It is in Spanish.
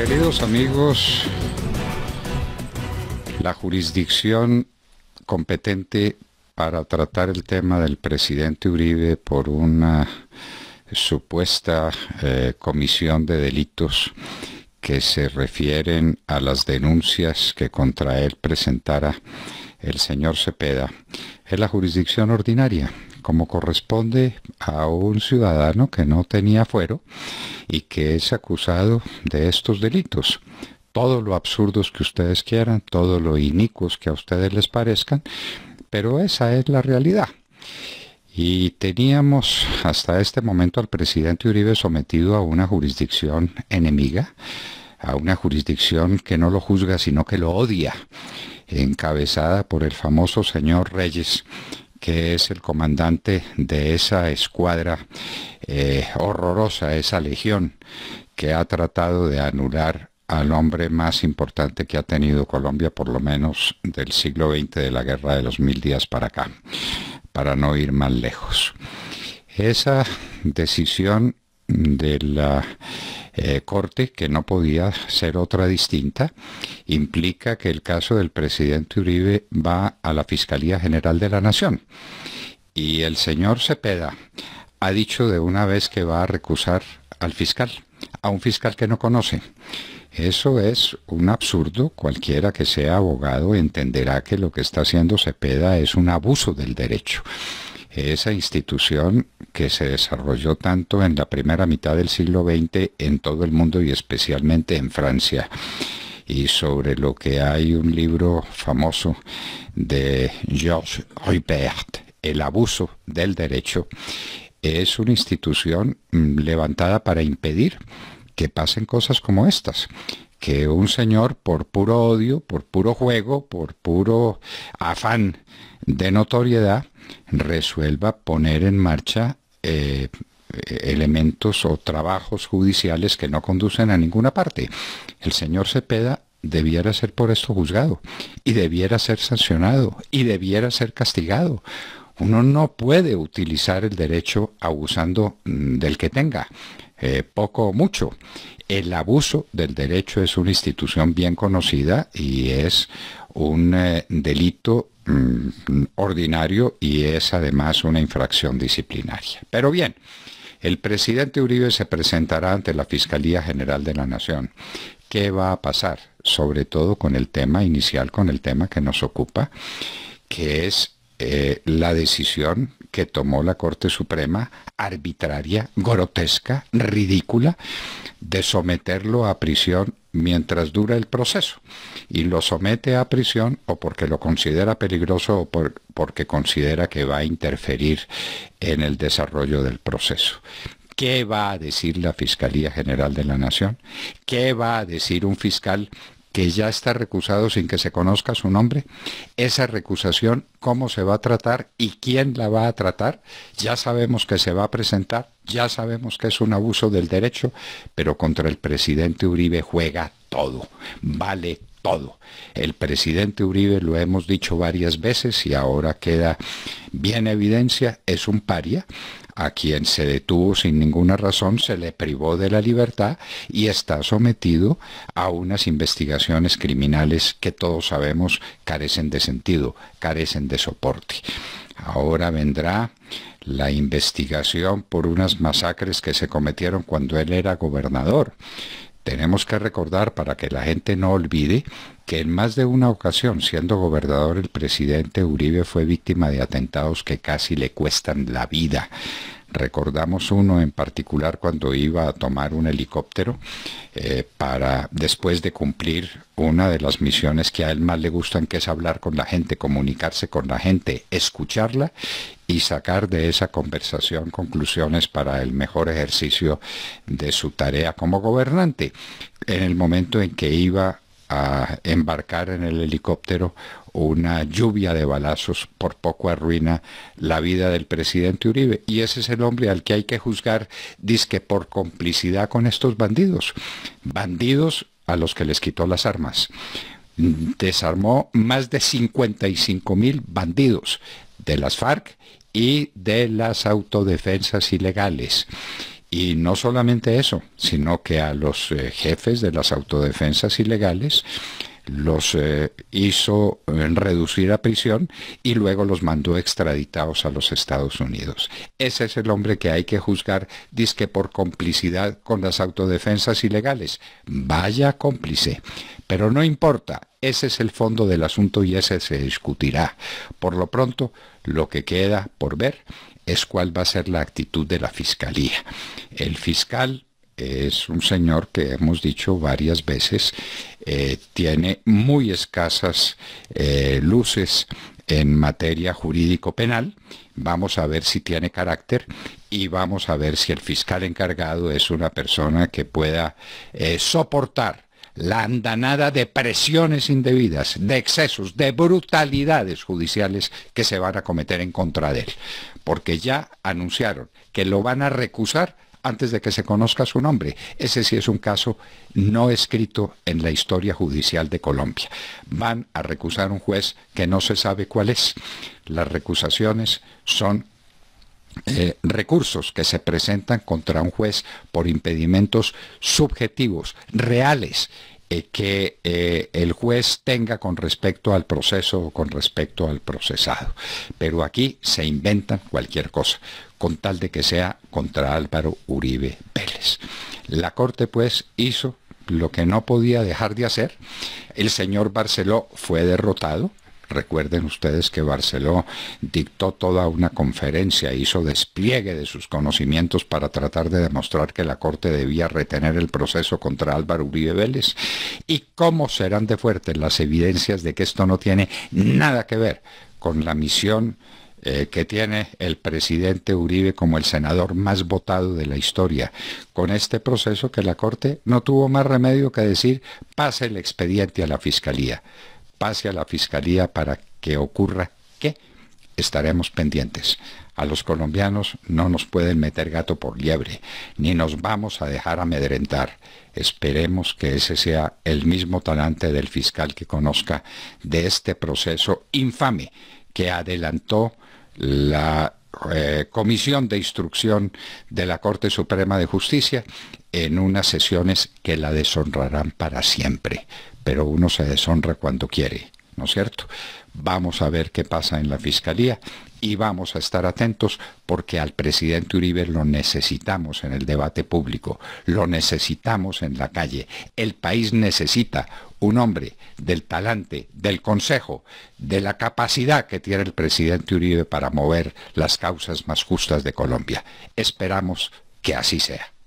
Queridos amigos, la jurisdicción competente para tratar el tema del presidente Uribe por una supuesta eh, comisión de delitos que se refieren a las denuncias que contra él presentara el señor Cepeda es la jurisdicción ordinaria, como corresponde a un ciudadano que no tenía fuero y que es acusado de estos delitos. Todo lo absurdos que ustedes quieran, todo lo inicuos que a ustedes les parezcan, pero esa es la realidad. Y teníamos hasta este momento al presidente Uribe sometido a una jurisdicción enemiga, a una jurisdicción que no lo juzga sino que lo odia, encabezada por el famoso señor Reyes, que es el comandante de esa escuadra eh, horrorosa, esa legión que ha tratado de anular al hombre más importante que ha tenido Colombia, por lo menos del siglo XX, de la Guerra de los Mil Días para acá, para no ir más lejos. Esa decisión de la eh, corte, que no podía ser otra distinta, implica que el caso del presidente Uribe va a la Fiscalía General de la Nación. Y el señor Cepeda ha dicho de una vez que va a recusar al fiscal, a un fiscal que no conoce. Eso es un absurdo. Cualquiera que sea abogado entenderá que lo que está haciendo Cepeda es un abuso del derecho esa institución que se desarrolló tanto en la primera mitad del siglo XX en todo el mundo y especialmente en Francia y sobre lo que hay un libro famoso de Georges Rupert, El abuso del derecho, es una institución mm, levantada para impedir que pasen cosas como estas que un señor por puro odio, por puro juego, por puro afán de notoriedad resuelva poner en marcha eh, elementos o trabajos judiciales que no conducen a ninguna parte. El señor Cepeda debiera ser por esto juzgado y debiera ser sancionado y debiera ser castigado. Uno no puede utilizar el derecho abusando mm, del que tenga, eh, poco o mucho. El abuso del derecho es una institución bien conocida y es un eh, delito Mm, ordinario y es además una infracción disciplinaria. Pero bien, el presidente Uribe se presentará ante la Fiscalía General de la Nación. ¿Qué va a pasar? Sobre todo con el tema inicial, con el tema que nos ocupa, que es eh, la decisión que tomó la Corte Suprema, arbitraria, grotesca, ridícula, de someterlo a prisión mientras dura el proceso y lo somete a prisión o porque lo considera peligroso o porque considera que va a interferir en el desarrollo del proceso. ¿Qué va a decir la Fiscalía General de la Nación? ¿Qué va a decir un fiscal que ya está recusado sin que se conozca su nombre, esa recusación, cómo se va a tratar y quién la va a tratar, ya sabemos que se va a presentar, ya sabemos que es un abuso del derecho, pero contra el presidente Uribe juega todo, vale todo. El presidente Uribe, lo hemos dicho varias veces y ahora queda bien evidencia, es un paria a quien se detuvo sin ninguna razón, se le privó de la libertad y está sometido a unas investigaciones criminales que todos sabemos carecen de sentido, carecen de soporte. Ahora vendrá la investigación por unas masacres que se cometieron cuando él era gobernador. Tenemos que recordar para que la gente no olvide que en más de una ocasión, siendo gobernador, el presidente Uribe fue víctima de atentados que casi le cuestan la vida. Recordamos uno en particular cuando iba a tomar un helicóptero eh, para después de cumplir una de las misiones que a él más le gustan, que es hablar con la gente, comunicarse con la gente, escucharla y sacar de esa conversación conclusiones para el mejor ejercicio de su tarea como gobernante. En el momento en que iba a embarcar en el helicóptero una lluvia de balazos por poco arruina la vida del presidente Uribe. Y ese es el hombre al que hay que juzgar, dizque por complicidad con estos bandidos. Bandidos a los que les quitó las armas. Desarmó más de 55 mil bandidos de las FARC y de las autodefensas ilegales y no solamente eso, sino que a los eh, jefes de las autodefensas ilegales los eh, hizo eh, reducir a prisión y luego los mandó extraditados a los Estados Unidos. Ese es el hombre que hay que juzgar, que por complicidad con las autodefensas ilegales. Vaya cómplice. Pero no importa, ese es el fondo del asunto y ese se discutirá. Por lo pronto, lo que queda por ver es cuál va a ser la actitud de la fiscalía. El fiscal es un señor que hemos dicho varias veces, eh, tiene muy escasas eh, luces en materia jurídico-penal. Vamos a ver si tiene carácter y vamos a ver si el fiscal encargado es una persona que pueda eh, soportar la andanada de presiones indebidas, de excesos, de brutalidades judiciales que se van a cometer en contra de él. Porque ya anunciaron que lo van a recusar antes de que se conozca su nombre. Ese sí es un caso no escrito en la historia judicial de Colombia. Van a recusar un juez que no se sabe cuál es. Las recusaciones son eh, recursos que se presentan contra un juez por impedimentos subjetivos, reales, eh, que eh, el juez tenga con respecto al proceso o con respecto al procesado. Pero aquí se inventan cualquier cosa, con tal de que sea contra Álvaro Uribe Vélez. La Corte pues hizo lo que no podía dejar de hacer. El señor Barceló fue derrotado Recuerden ustedes que Barceló dictó toda una conferencia, hizo despliegue de sus conocimientos para tratar de demostrar que la Corte debía retener el proceso contra Álvaro Uribe Vélez. ¿Y cómo serán de fuertes las evidencias de que esto no tiene nada que ver con la misión eh, que tiene el presidente Uribe como el senador más votado de la historia, con este proceso que la Corte no tuvo más remedio que decir pase el expediente a la Fiscalía pase a la Fiscalía para que ocurra que estaremos pendientes. A los colombianos no nos pueden meter gato por liebre, ni nos vamos a dejar amedrentar. Esperemos que ese sea el mismo talante del fiscal que conozca de este proceso infame que adelantó la eh, comisión de instrucción de la Corte Suprema de Justicia en unas sesiones que la deshonrarán para siempre. Pero uno se deshonra cuando quiere, ¿no es cierto? Vamos a ver qué pasa en la Fiscalía y vamos a estar atentos porque al presidente Uribe lo necesitamos en el debate público, lo necesitamos en la calle. El país necesita un hombre del talante, del consejo, de la capacidad que tiene el presidente Uribe para mover las causas más justas de Colombia. Esperamos que así sea.